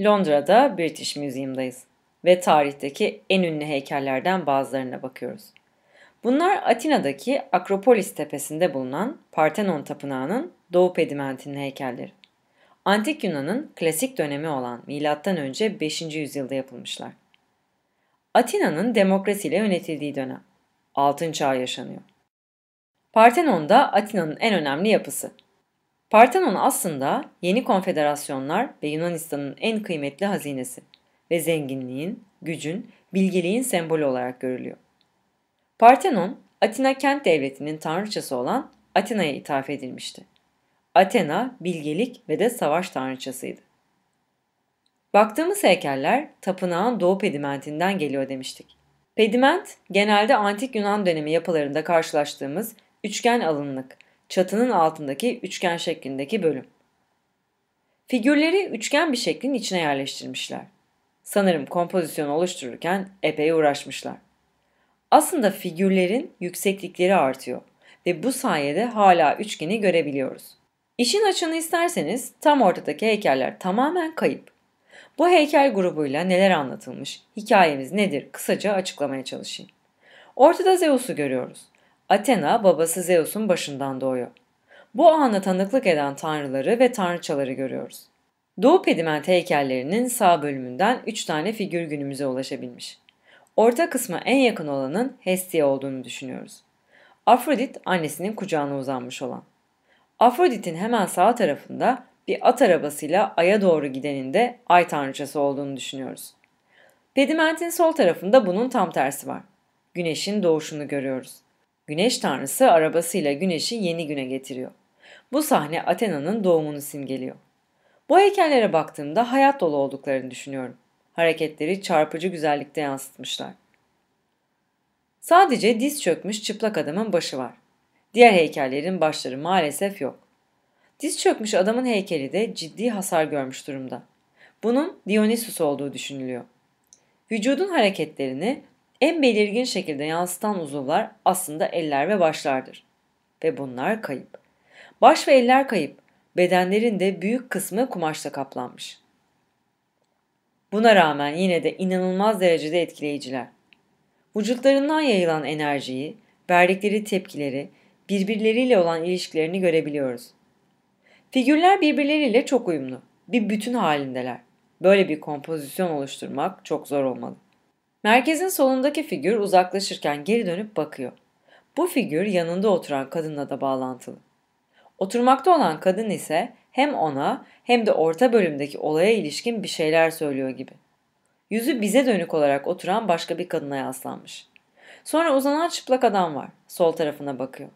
Londra'da British Museum'dayız ve tarihteki en ünlü heykellerden bazılarına bakıyoruz. Bunlar Atina'daki Akropolis tepesinde bulunan Partenon Tapınağı'nın doğu pedimentinin heykelleri. Antik Yunan'ın klasik dönemi olan M.Ö. 5. yüzyılda yapılmışlar. Atina'nın demokrasiyle yönetildiği dönem. Altın Çağ yaşanıyor. da Atina'nın en önemli yapısı. Partenon aslında yeni konfederasyonlar ve Yunanistan'ın en kıymetli hazinesi ve zenginliğin, gücün, bilgeliğin sembolü olarak görülüyor. Partenon, Atina kent devletinin tanrıçası olan Atina'ya ithaf edilmişti. Athena, bilgelik ve de savaş tanrıçasıydı. Baktığımız heykeller tapınağın doğu pedimentinden geliyor demiştik. Pediment, genelde antik Yunan dönemi yapılarında karşılaştığımız üçgen alınlık, çatının altındaki üçgen şeklindeki bölüm. Figürleri üçgen bir şeklin içine yerleştirmişler. Sanırım kompozisyonu oluştururken epey uğraşmışlar. Aslında figürlerin yükseklikleri artıyor ve bu sayede hala üçgeni görebiliyoruz. İşin açını isterseniz tam ortadaki heykeller tamamen kayıp. Bu heykel grubuyla neler anlatılmış, hikayemiz nedir kısaca açıklamaya çalışayım. Ortada Zeus'u görüyoruz. Athena babası Zeus'un başından doğuyor. Bu anı tanıklık eden tanrıları ve tanrıçaları görüyoruz. Doğu pediment heykellerinin sağ bölümünden 3 tane figür günümüze ulaşabilmiş. Orta kısma en yakın olanın Hestia olduğunu düşünüyoruz. Afrodit annesinin kucağına uzanmış olan. Afrodit'in hemen sağ tarafında bir at arabasıyla aya doğru gidenin de ay tanrıçası olduğunu düşünüyoruz. Pedimentin sol tarafında bunun tam tersi var. Güneşin doğuşunu görüyoruz güneş tanrısı arabasıyla güneşi yeni güne getiriyor. Bu sahne Athena'nın doğumunu simgeliyor. Bu heykellere baktığımda hayat dolu olduklarını düşünüyorum. Hareketleri çarpıcı güzellikte yansıtmışlar. Sadece diz çökmüş çıplak adamın başı var. Diğer heykellerin başları maalesef yok. Diz çökmüş adamın heykeli de ciddi hasar görmüş durumda. Bunun Dionysus olduğu düşünülüyor. Vücudun hareketlerini en belirgin şekilde yansıtan uzuvlar aslında eller ve başlardır. Ve bunlar kayıp. Baş ve eller kayıp. Bedenlerin de büyük kısmı kumaşla kaplanmış. Buna rağmen yine de inanılmaz derecede etkileyiciler. Vücutlarından yayılan enerjiyi, verdikleri tepkileri, birbirleriyle olan ilişkilerini görebiliyoruz. Figürler birbirleriyle çok uyumlu, bir bütün halindeler. Böyle bir kompozisyon oluşturmak çok zor olmalı. Merkezin solundaki figür uzaklaşırken geri dönüp bakıyor. Bu figür yanında oturan kadınla da bağlantılı. Oturmakta olan kadın ise hem ona hem de orta bölümdeki olaya ilişkin bir şeyler söylüyor gibi. Yüzü bize dönük olarak oturan başka bir kadına yaslanmış. Sonra uzanan çıplak adam var. Sol tarafına bakıyor.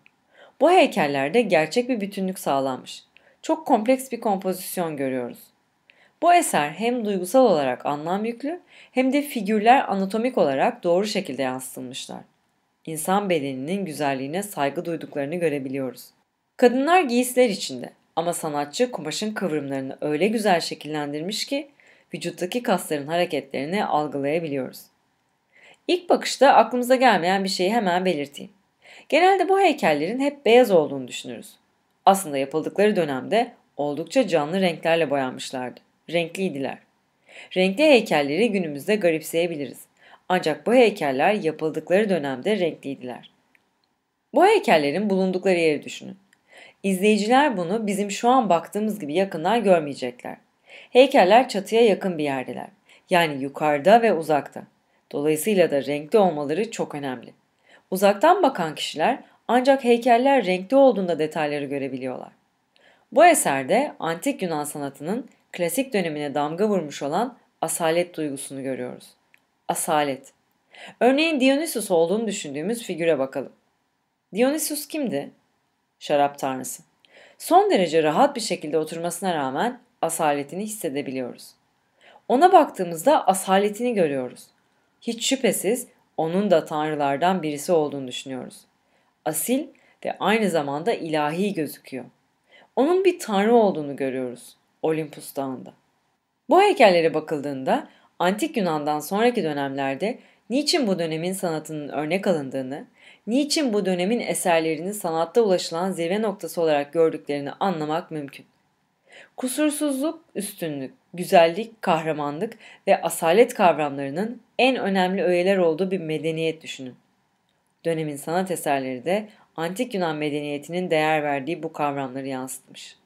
Bu heykellerde gerçek bir bütünlük sağlanmış. Çok kompleks bir kompozisyon görüyoruz. Bu eser hem duygusal olarak anlam yüklü hem de figürler anatomik olarak doğru şekilde yansıtılmışlar. İnsan bedeninin güzelliğine saygı duyduklarını görebiliyoruz. Kadınlar giysiler içinde ama sanatçı kumaşın kıvrımlarını öyle güzel şekillendirmiş ki vücuttaki kasların hareketlerini algılayabiliyoruz. İlk bakışta aklımıza gelmeyen bir şeyi hemen belirteyim. Genelde bu heykellerin hep beyaz olduğunu düşünürüz. Aslında yapıldıkları dönemde oldukça canlı renklerle boyanmışlardı renkliydiler. Renkli heykelleri günümüzde garipseyebiliriz. Ancak bu heykeller yapıldıkları dönemde renkliydiler. Bu heykellerin bulundukları yeri düşünün. İzleyiciler bunu bizim şu an baktığımız gibi yakından görmeyecekler. Heykeller çatıya yakın bir yerdeler. Yani yukarıda ve uzakta. Dolayısıyla da renkli olmaları çok önemli. Uzaktan bakan kişiler ancak heykeller renkli olduğunda detayları görebiliyorlar. Bu eserde antik Yunan sanatının klasik dönemine damga vurmuş olan asalet duygusunu görüyoruz. Asalet. Örneğin Dionysus olduğunu düşündüğümüz figüre bakalım. Dionysus kimdi? Şarap tanrısı. Son derece rahat bir şekilde oturmasına rağmen asaletini hissedebiliyoruz. Ona baktığımızda asaletini görüyoruz. Hiç şüphesiz onun da tanrılardan birisi olduğunu düşünüyoruz. Asil ve aynı zamanda ilahi gözüküyor. Onun bir tanrı olduğunu görüyoruz. Olimpus Dağı'nda. Bu heykellere bakıldığında antik Yunan'dan sonraki dönemlerde niçin bu dönemin sanatının örnek alındığını, niçin bu dönemin eserlerini sanatta ulaşılan zirve noktası olarak gördüklerini anlamak mümkün. Kusursuzluk, üstünlük, güzellik, kahramanlık ve asalet kavramlarının en önemli öğeler olduğu bir medeniyet düşünün. Dönemin sanat eserleri de antik Yunan medeniyetinin değer verdiği bu kavramları yansıtmış.